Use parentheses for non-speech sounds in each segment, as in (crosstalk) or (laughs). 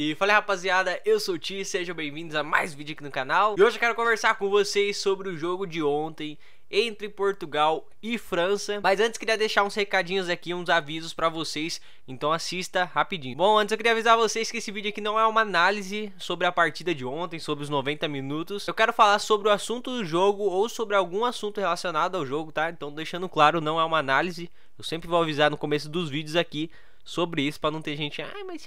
E fala rapaziada, eu sou o Ti, sejam bem-vindos a mais vídeo aqui no canal E hoje eu quero conversar com vocês sobre o jogo de ontem entre Portugal e França Mas antes queria deixar uns recadinhos aqui, uns avisos pra vocês Então assista rapidinho Bom, antes eu queria avisar vocês que esse vídeo aqui não é uma análise sobre a partida de ontem Sobre os 90 minutos Eu quero falar sobre o assunto do jogo ou sobre algum assunto relacionado ao jogo, tá? Então deixando claro, não é uma análise Eu sempre vou avisar no começo dos vídeos aqui sobre isso para não ter gente, ai, mas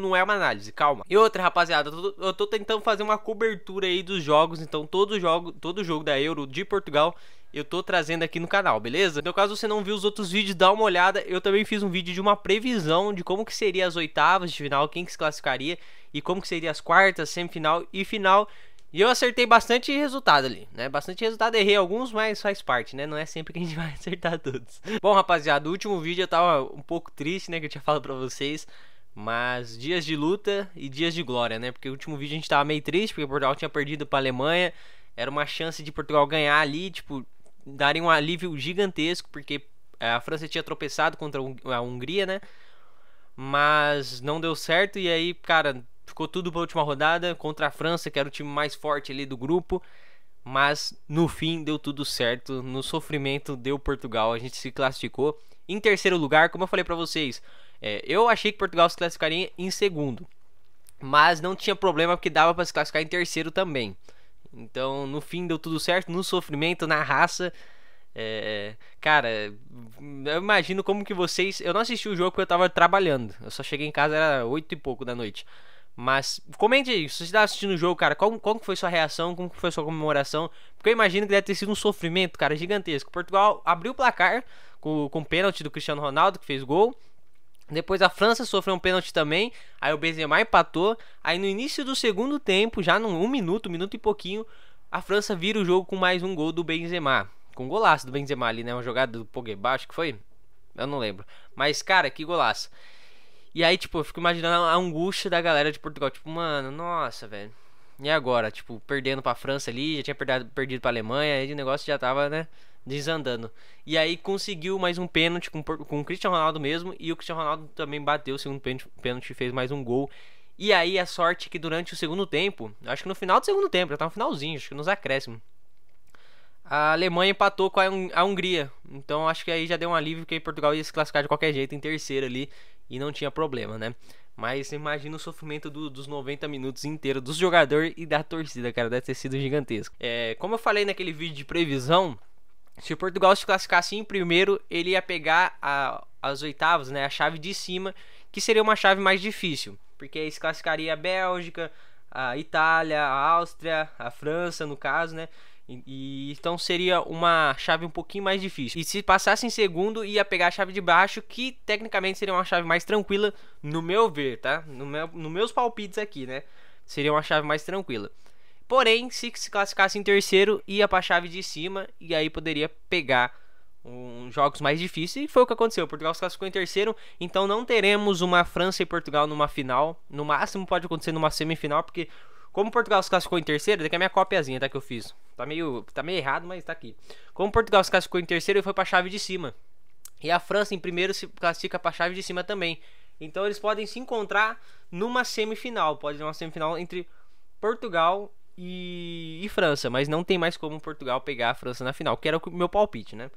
não é uma análise, calma. E outra, rapaziada, eu estou eu tô tentando fazer uma cobertura aí dos jogos, então todo jogo, todo jogo da Euro de Portugal eu tô trazendo aqui no canal, beleza? Então caso você não viu os outros vídeos, dá uma olhada. Eu também fiz um vídeo de uma previsão de como que seria as oitavas de final, quem que se classificaria e como que seria as quartas, semifinal e final e eu acertei bastante resultado ali, né? Bastante resultado, errei alguns, mas faz parte, né? Não é sempre que a gente (laughs) vai acertar todos. Bom, rapaziada, o último vídeo eu tava um pouco triste, né? Que eu tinha falado pra vocês. Mas dias de luta e dias de glória, né? Porque o último vídeo a gente tava meio triste, porque Portugal tinha perdido pra Alemanha. Era uma chance de Portugal ganhar ali, tipo, darem um alívio gigantesco, porque é, a França tinha tropeçado contra a Hungria, né? Mas não deu certo, e aí, cara, Ficou tudo para a última rodada contra a França, que era o time mais forte ali do grupo. Mas no fim deu tudo certo, no sofrimento deu Portugal, a gente se classificou. Em terceiro lugar, como eu falei para vocês, é, eu achei que Portugal se classificaria em segundo, mas não tinha problema porque dava para se classificar em terceiro também. Então no fim deu tudo certo, no sofrimento, na raça. É, cara, eu imagino como que vocês. Eu não assisti o jogo porque eu tava trabalhando. Eu só cheguei em casa, era 8 e pouco da noite. Mas comente aí, se você está assistindo o jogo, cara, qual, qual foi sua reação, como foi sua comemoração? Porque eu imagino que deve ter sido um sofrimento, cara, gigantesco. Portugal abriu o placar com, com o pênalti do Cristiano Ronaldo, que fez gol. Depois a França sofreu um pênalti também. Aí o Benzema empatou. Aí no início do segundo tempo, já num um minuto, um minuto e pouquinho, a França vira o jogo com mais um gol do Benzema. Com um golaço do Benzema ali, né? Uma jogada do Pogba, acho que foi. Eu não lembro. Mas, cara, que golaço. E aí, tipo, eu fico imaginando a angústia da galera de Portugal. Tipo, mano, nossa, velho. E agora? Tipo, perdendo pra França ali, já tinha perdido, perdido pra Alemanha, aí o negócio já tava, né? Desandando. E aí conseguiu mais um pênalti com, com o Cristiano Ronaldo mesmo. E o Cristiano Ronaldo também bateu o segundo pênalti, e fez mais um gol. E aí a sorte é que durante o segundo tempo, acho que no final do segundo tempo, já tá no finalzinho, acho que nos acréscimos. A Alemanha empatou com a, Hungria. Então acho que aí já deu um alívio que Portugal ia se classificar de qualquer jeito em terceiro ali e não tinha problema, né? Mas imagina o sofrimento do, dos 90 minutos inteiros dos jogadores e da torcida, cara. Deve ter sido gigantesco. É, como eu falei naquele vídeo de previsão, se o Portugal se classificasse em primeiro, ele ia pegar a, as oitavas, né? A chave de cima, que seria uma chave mais difícil. Porque aí se classificaria a Bélgica, a Itália, a Áustria, a França, no caso, né? E, então seria uma chave um pouquinho mais difícil. E se passasse em segundo, ia pegar a chave de baixo, que tecnicamente seria uma chave mais tranquila, no meu ver, tá? No meu, nos meus palpites aqui, né? Seria uma chave mais tranquila. Porém, se se classificasse em terceiro, ia para a chave de cima e aí poderia pegar uns jogos mais difíceis. E foi o que aconteceu. Portugal se classificou em terceiro, então não teremos uma França e Portugal numa final. No máximo pode acontecer numa semifinal, porque como Portugal se classificou em terceiro, daqui a minha copiazinha tá, que eu fiz. Tá meio, tá meio errado, mas tá aqui. Como Portugal se classificou em terceiro, ele foi pra chave de cima. E a França em primeiro se classifica pra chave de cima também. Então eles podem se encontrar numa semifinal. Pode ser uma semifinal entre Portugal e, e França. Mas não tem mais como Portugal pegar a França na final, que era o meu palpite, né?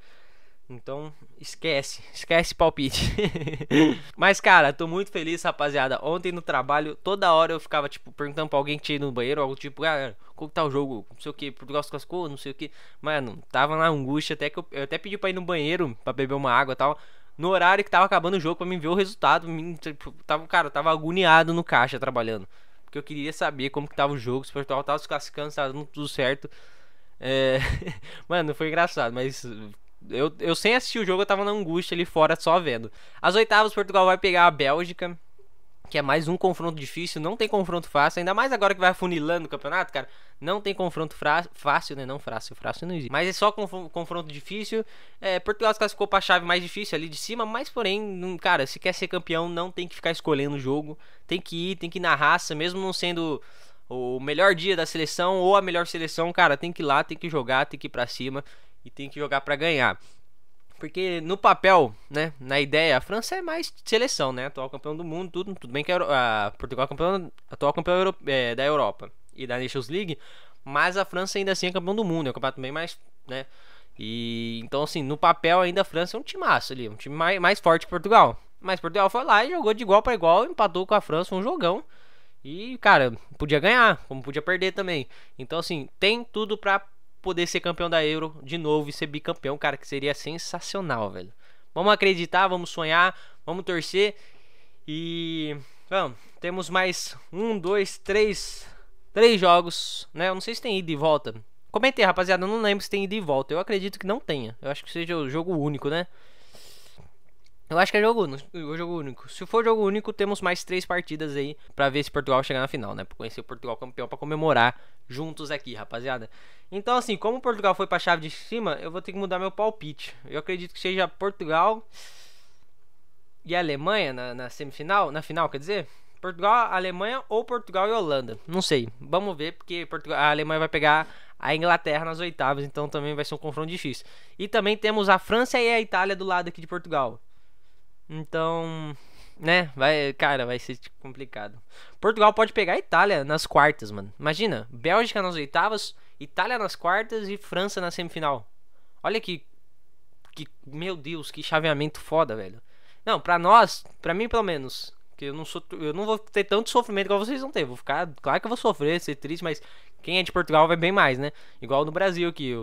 Então, esquece, esquece palpite. (laughs) Mas, cara, tô muito feliz, rapaziada. Ontem no trabalho, toda hora eu ficava, tipo, perguntando pra alguém que tinha ido no banheiro, algo tipo, ah, como tá o jogo? Não sei o que, Portugal se cascou, não sei o que. Mano, tava na angústia, até que eu, eu, até pedi pra ir no banheiro, pra beber uma água e tal. No horário que tava acabando o jogo, pra mim ver o resultado. Mim, tipo, tava, cara, eu tava agoniado no caixa trabalhando. Porque eu queria saber como que tava o jogo, se o Portugal tava se cascando, se tava dando tudo certo. É... (laughs) Mano, foi engraçado, mas eu, eu sem assistir o jogo, eu tava na angústia ali fora só vendo. As oitavas, Portugal vai pegar a Bélgica, que é mais um confronto difícil, não tem confronto fácil, ainda mais agora que vai funilando o campeonato, cara. Não tem confronto fácil, né? Não fácil, fácil não existe. Mas é só conf confronto difícil. É, Portugal se classificou pra chave mais difícil ali de cima, mas porém, cara, se quer ser campeão, não tem que ficar escolhendo o jogo. Tem que ir, tem que ir na raça, mesmo não sendo o melhor dia da seleção ou a melhor seleção, cara, tem que ir lá, tem que jogar, tem que ir pra cima e tem que jogar para ganhar. Porque no papel, né, na ideia, a França é mais seleção, né, atual campeão do mundo, tudo, tudo bem que a, Portugal é campeão, atual campeão é, da Europa e da Nations League, mas a França ainda assim é campeão do mundo, é um campeonato bem mais, né, e então assim, no papel ainda a França é um time massa ali, um time mais, mais forte que Portugal. Mas Portugal foi lá e jogou de igual para igual, empatou com a França, um jogão. E, cara, podia ganhar, como podia perder também. Então, assim, tem tudo para poder ser campeão da Euro de novo e ser bicampeão, cara, que seria sensacional, velho. Vamos acreditar, vamos sonhar, vamos torcer e vamos. Temos mais um, dois, três, três jogos, né? Eu não sei se tem ida e volta. Comentei, rapaziada, eu não lembro se tem ida e volta. Eu acredito que não tenha. Eu acho que seja o jogo único, né? Eu acho que é jogo único, jogo único. Se for jogo único, temos mais três partidas aí para ver se Portugal chegar na final, né? Pra conhecer o Portugal campeão para comemorar juntos aqui, rapaziada. Então, assim, como Portugal foi pra chave de cima, eu vou ter que mudar meu palpite. Eu acredito que seja Portugal e Alemanha na, na semifinal, na final, quer dizer? Portugal, Alemanha ou Portugal e Holanda. Não sei. Vamos ver, porque Portugal, a Alemanha vai pegar a Inglaterra nas oitavas, então também vai ser um confronto difícil. E também temos a França e a Itália do lado aqui de Portugal. Então, né, vai, cara, vai ser tipo, complicado. Portugal pode pegar a Itália nas quartas, mano. Imagina, Bélgica nas oitavas, Itália nas quartas e França na semifinal. Olha que que meu Deus, que chaveamento foda, velho. Não, pra nós, pra mim pelo menos, que eu não sou eu não vou ter tanto sofrimento como vocês vão ter. Vou ficar, claro que eu vou sofrer, ser triste, mas quem é de Portugal vai bem mais, né? Igual no Brasil aqui.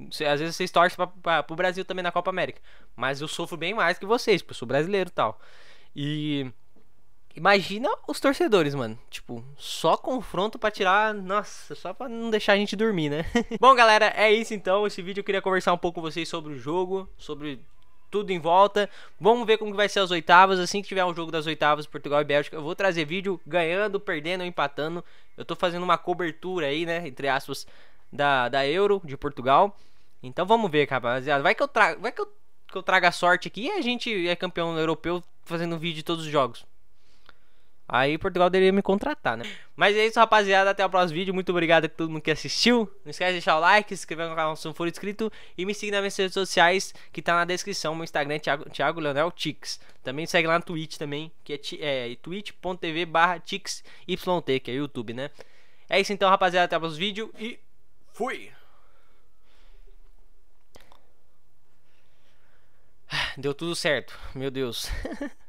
às vezes vocês torcem pra, pra, pro Brasil também na Copa América. Mas eu sofro bem mais que vocês, porque eu sou brasileiro e tal. E. Imagina os torcedores, mano. Tipo, só confronto para tirar. Nossa, só pra não deixar a gente dormir, né? (laughs) Bom, galera, é isso então. Esse vídeo eu queria conversar um pouco com vocês sobre o jogo, sobre tudo em volta. Vamos ver como que vai ser as oitavas. Assim que tiver um jogo das oitavas, Portugal e Bélgica, eu vou trazer vídeo ganhando, perdendo, empatando. Eu tô fazendo uma cobertura aí, né? Entre aspas, da, da Euro de Portugal. Então vamos ver, rapaziada. Vai que eu trago, vai que eu, que eu traga sorte aqui e a gente é campeão europeu fazendo vídeo de todos os jogos. Aí Portugal deveria me contratar, né? Mas é isso, rapaziada. Até o próximo vídeo. Muito obrigado a todo mundo que assistiu. Não esquece de deixar o like, se inscrever no canal se não for inscrito. E me siga nas minhas redes sociais, que tá na descrição. Meu Instagram é Thiago, Thiago Leonel Tix. Também segue lá no Twitch também, que é, é twitch.tv barra tixyt, que é YouTube, né? É isso então, rapaziada. Até o próximo vídeo e fui! (sighs) Deu tudo certo. Meu Deus. (laughs)